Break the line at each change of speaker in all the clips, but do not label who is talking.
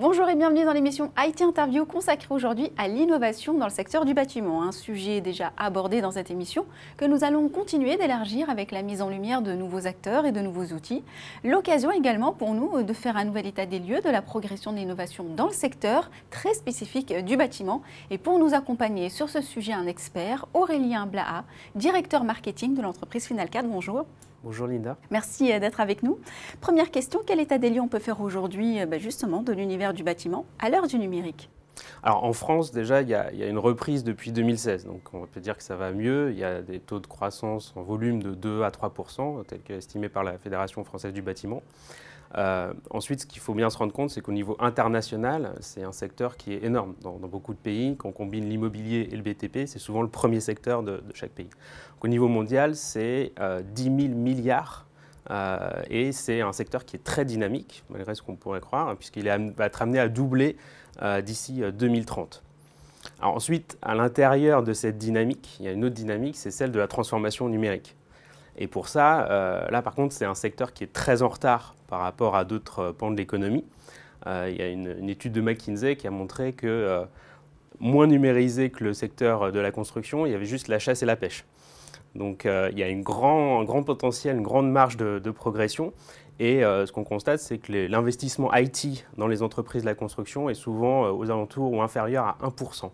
Bonjour et bienvenue dans l'émission IT Interview consacrée aujourd'hui à l'innovation dans le secteur du bâtiment, un sujet déjà abordé dans cette émission que nous allons continuer d'élargir avec la mise en lumière de nouveaux acteurs et de nouveaux outils. L'occasion également pour nous de faire un nouvel état des lieux de la progression de l'innovation dans le secteur très spécifique du bâtiment. Et pour nous accompagner sur ce sujet, un expert, Aurélien Blaha, directeur marketing de l'entreprise Final 4. Bonjour. Bonjour Linda. Merci euh, d'être avec nous. Première question, quel état des lieux on peut faire aujourd'hui euh, bah, justement de l'univers du bâtiment à l'heure du numérique
alors en France, déjà, il y, a, une reprise depuis 2016, donc on peut dire que ça va mieux. Il y a des taux de croissance en volume de 2 à 3 tels estimé par la Fédération française du bâtiment. Euh, ensuite, ce qu'il faut bien se rendre compte, c'est qu'au niveau international, c'est un secteur qui est énorme. Dans, beaucoup de pays, quand on combine l'immobilier et le BTP, c'est souvent le premier secteur de, chaque pays. au niveau mondial, c'est 10 euh, 000 milliards. Euh, et c'est un secteur qui est très dynamique, malgré ce qu'on pourrait croire, hein, puisqu'il va être amené à doubler d'ici 2030. Alors ensuite, à l'intérieur de cette dynamique, il y a une autre dynamique, c'est celle de la transformation numérique. Et pour ça, euh, là par contre, c'est un secteur qui est très en retard par rapport à d'autres euh, pans de l'économie. Euh, il y a une, étude de McKinsey qui a montré que moins numérisé que le secteur de la construction, il y avait juste la chasse et la pêche. Donc il y a grand, un grand potentiel, une grande marge de, progression. Et ce qu'on constate, c'est que l'investissement IT dans les entreprises de la construction est souvent aux alentours ou inférieur à 1%.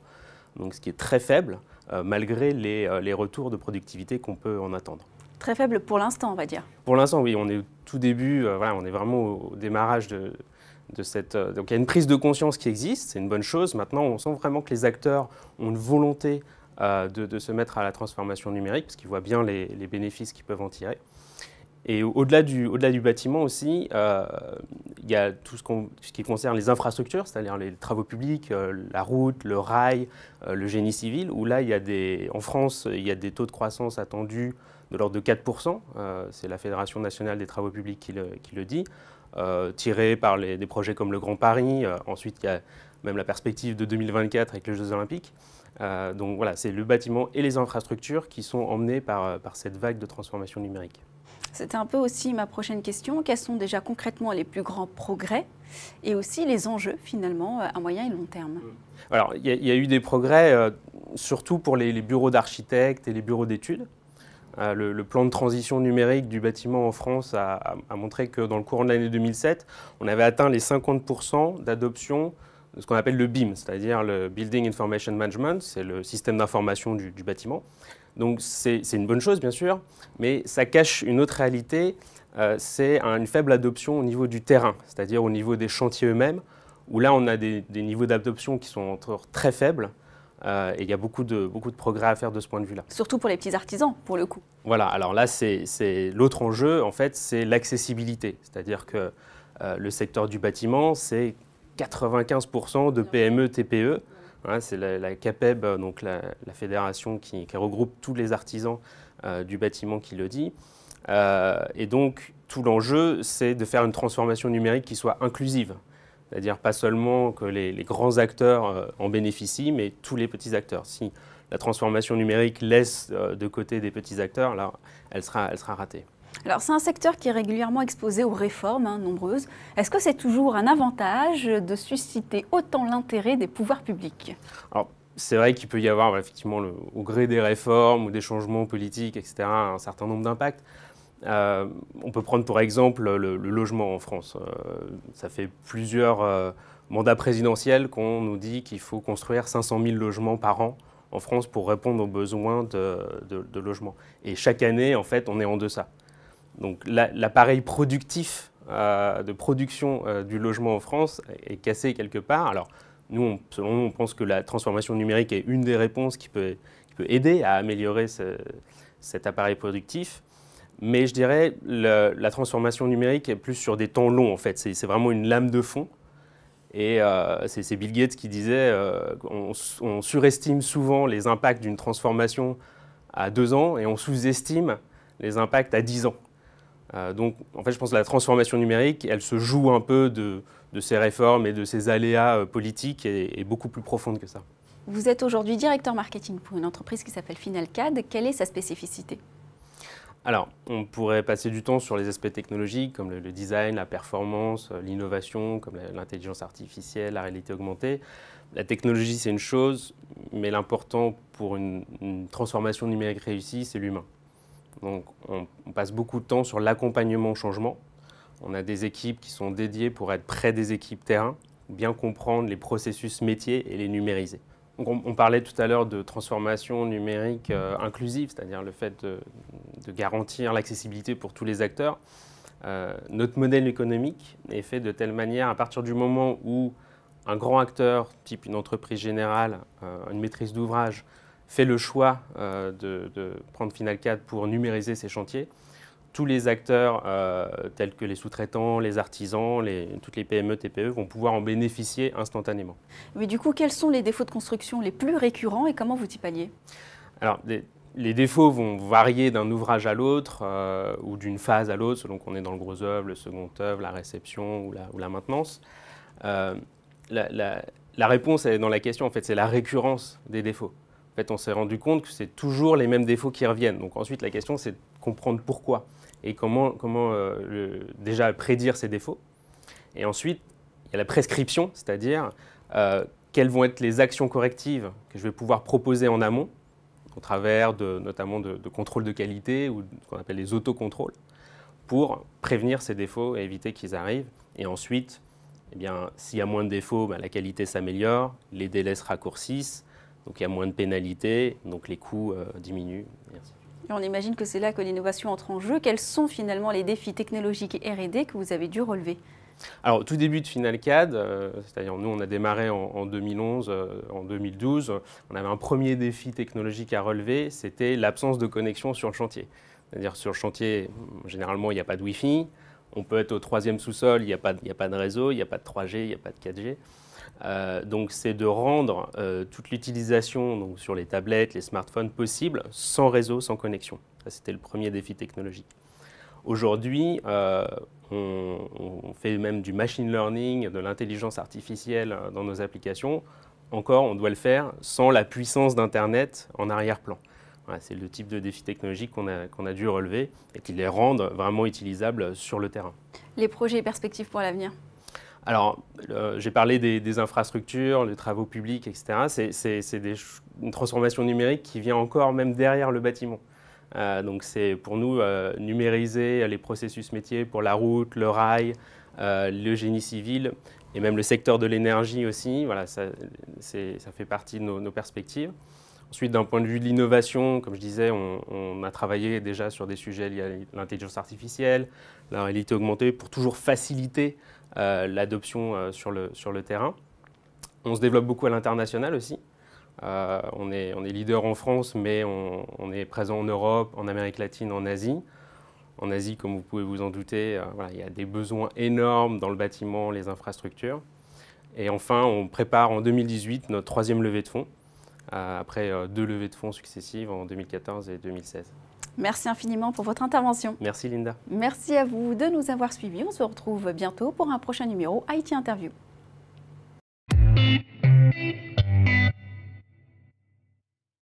Donc ce qui est très faible, malgré les retours de productivité qu'on peut en attendre.
Très faible pour l'instant, on va dire.
Pour l'instant, oui, on est au tout début, euh, voilà, on est vraiment au, démarrage de, cette... Euh, donc il y a une prise de conscience qui existe, c'est une bonne chose. Maintenant, on sent vraiment que les acteurs ont une volonté euh, de, se mettre à la transformation numérique, parce qu'ils voient bien les, les bénéfices qu'ils peuvent en tirer. Et au-delà du, au -delà du bâtiment aussi, il y a tout ce, qui concerne les infrastructures, c'est-à-dire les travaux publics, euh, la route, le rail, euh, le génie civil, où là, il y a des, en France, il y a des taux de croissance attendus de l'ordre de 4%, euh, c'est la Fédération nationale des travaux publics qui le, dit, tiré par des projets comme le Grand Paris, ensuite il y a même la perspective de 2024 avec les Jeux olympiques. donc voilà, c'est le bâtiment et les infrastructures qui sont emmenés par cette vague de transformation numérique.
C'était un peu aussi ma prochaine question. Quels sont déjà concrètement les plus grands progrès et aussi les enjeux finalement à moyen et long terme mmh.
Alors, il y, a eu des progrès euh, surtout pour les, bureaux d'architectes et les bureaux d'études. Euh, le, plan de transition numérique du bâtiment en France a, montré que dans le courant de l'année 2007, on avait atteint les 50% d'adoption de ce qu'on appelle le BIM, c'est-à-dire le Building Information Management, c'est le système d'information du, du bâtiment. Donc c'est une bonne chose, bien sûr, mais ça cache une autre réalité, euh, c'est une faible adoption au niveau du terrain, c'est-à-dire au niveau des chantiers eux-mêmes, où là on a des, niveaux d'adoption qui sont encore très faibles, euh, et il y a beaucoup de, progrès à faire de ce point de vue-là.
Surtout pour les petits artisans, pour le coup.
Voilà, alors là, c'est l'autre enjeu, en fait, c'est l'accessibilité. C'est-à-dire que euh, le secteur du bâtiment, c'est 95% de PME, TPE c'est la, CAPEB, euh, donc la, fédération qui, regroupe tous les artisans euh, du bâtiment qui le dit. Euh, et donc, tout l'enjeu, c'est de faire une transformation numérique qui soit inclusive. C'est-à-dire pas seulement que les, grands acteurs en bénéficient, mais tous les petits acteurs. Si la transformation numérique laisse de côté des petits acteurs, elle sera ratée
c'est un secteur qui est régulièrement exposé aux réformes hein, nombreuses. Est-ce que c'est toujours un avantage de susciter autant l'intérêt des pouvoirs publics
Alors, c'est vrai qu'il peut y avoir effectivement au gré des réformes ou des changements politiques, etc., un certain nombre d'impacts. Euh, on peut prendre pour exemple le, logement en France. Euh, ça fait plusieurs euh, mandats présidentiels qu'on nous dit qu'il faut construire 500 000 logements par an en France pour répondre aux besoins de, logement. de logements. Et chaque année, en fait, on est en deçà. Donc l'appareil productif euh, de production euh, du logement en France est cassé quelque part. Alors nous, on, selon nous, on pense que la transformation numérique est une des réponses qui peut, aider à améliorer cet appareil productif. Mais je dirais la transformation numérique est plus sur des temps longs en fait. C'est vraiment une lame de fond. Et euh, c'est Bill Gates qui disait qu'on on surestime souvent les impacts d'une transformation à deux ans et on sous-estime les impacts à dix ans. Euh, donc, en fait, je pense que la transformation numérique, elle se joue un peu de, ces réformes et de ces aléas euh, politiques et, est beaucoup plus profonde que ça.
Vous êtes aujourd'hui directeur marketing pour une entreprise qui s'appelle Finalcad. Quelle est sa spécificité
Alors, on pourrait passer du temps sur les aspects technologiques comme le, design, la performance, euh, l'innovation, comme l'intelligence artificielle, la réalité augmentée. La technologie, c'est une chose, mais l'important pour une transformation numérique réussie, c'est l'humain. Donc on, passe beaucoup de temps sur l'accompagnement au changement. On a des équipes qui sont dédiées pour être près des équipes terrain, bien comprendre les processus métiers et les numériser. on, parlait tout à l'heure de transformation numérique euh, inclusive, c'est-à-dire le fait de, garantir l'accessibilité pour tous les acteurs. Euh, notre modèle économique est fait de telle manière, à partir du moment où un grand acteur, type une entreprise générale, euh, une maîtrise d'ouvrage, fait le choix euh, de, prendre Final 4 pour numériser ses chantiers, tous les acteurs euh, tels que les sous-traitants, les artisans, toutes les PME, TPE vont pouvoir en bénéficier instantanément.
Mais du coup, quels sont les défauts de construction les plus récurrents et comment vous y palliez
Alors, les défauts vont varier d'un ouvrage à l'autre euh, ou d'une phase à l'autre, selon qu'on est dans le gros œuvre, le second œuvre, la réception ou la, maintenance. La, la réponse est dans la question, en fait, c'est la récurrence des défauts fait, on s'est rendu compte que c'est toujours les mêmes défauts qui reviennent. Donc ensuite, la question, c'est de comprendre pourquoi et comment, comment euh, déjà prédire ces défauts. Et ensuite, il y a la prescription, c'est-à-dire euh, quelles vont être les actions correctives que je vais pouvoir proposer en amont, au travers de, notamment de, contrôles de qualité ou ce qu'on appelle les autocontrôles, pour prévenir ces défauts et éviter qu'ils arrivent. Et ensuite, eh bien, s'il y a moins de défauts, ben, la qualité s'améliore, les délais se raccourcissent, donc il y a moins de pénalités, donc les coûts euh, diminuent.
on imagine que c'est là que l'innovation entre en jeu. Quels sont finalement les défis technologiques RD que vous avez dû relever
alors, tout début de FinalCAD, CAD euh, c'est-à-dire nous, on a démarré en, 2011, en 2012, euh, on avait un premier défi technologique à relever, c'était l'absence de connexion sur le chantier. C'est-à-dire sur le chantier, généralement, il n'y a pas de Wi-Fi, on peut être au troisième sous-sol, il n'y a, pas de réseau, il n'y a pas de 3G, il n'y a pas de 4G. Euh, donc c'est de rendre euh, toute l'utilisation sur les tablettes, les smartphones possible sans réseau, sans connexion. c'était le premier défi technologique. Aujourd'hui, euh, on, fait même du machine learning, de l'intelligence artificielle dans nos applications. Encore, on doit le faire sans la puissance d'Internet en arrière-plan. c'est le type de défi technologique qu'on a, a dû relever et qui les rendent vraiment utilisables sur le terrain.
Les projets et perspectives pour l'avenir
alors, j'ai parlé des, infrastructures, des travaux publics, etc. C'est une transformation numérique qui vient encore même derrière le bâtiment. Euh, donc, c'est pour nous euh, numériser les processus métiers pour la route, le rail, euh, le génie civil et même le secteur de l'énergie aussi. Voilà, ça, fait partie de nos, perspectives. Ensuite, d'un point de vue de l'innovation, comme je disais, on, on, a travaillé déjà sur des sujets liés à l'intelligence artificielle, la réalité augmentée, pour toujours faciliter euh, l'adoption euh, sur, le, terrain. On se développe beaucoup à l'international aussi. Euh, on, est, leader en France, mais on, est présent en Europe, en Amérique latine, en Asie. En Asie, comme vous pouvez vous en douter, il y a des besoins énormes dans le bâtiment, les infrastructures. Et enfin, on prépare en 2018 notre troisième levée de fonds, après deux levées de fonds successives en 2014 et 2016.
Merci infiniment pour votre intervention. Merci Linda. Merci à vous de nous avoir suivis. On se retrouve bientôt pour un prochain numéro Haïti Interview.